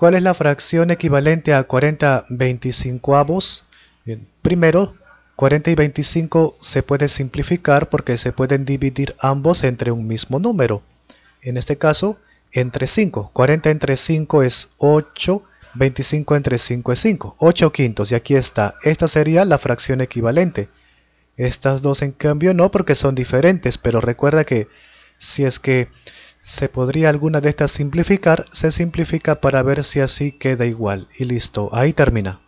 ¿Cuál es la fracción equivalente a 40 veinticincoavos? primero, 40 y 25 se puede simplificar porque se pueden dividir ambos entre un mismo número. En este caso, entre 5. 40 entre 5 es 8, 25 entre 5 es 5. 8 quintos, y aquí está. Esta sería la fracción equivalente. Estas dos en cambio no porque son diferentes, pero recuerda que si es que se podría alguna de estas simplificar, se simplifica para ver si así queda igual y listo, ahí termina.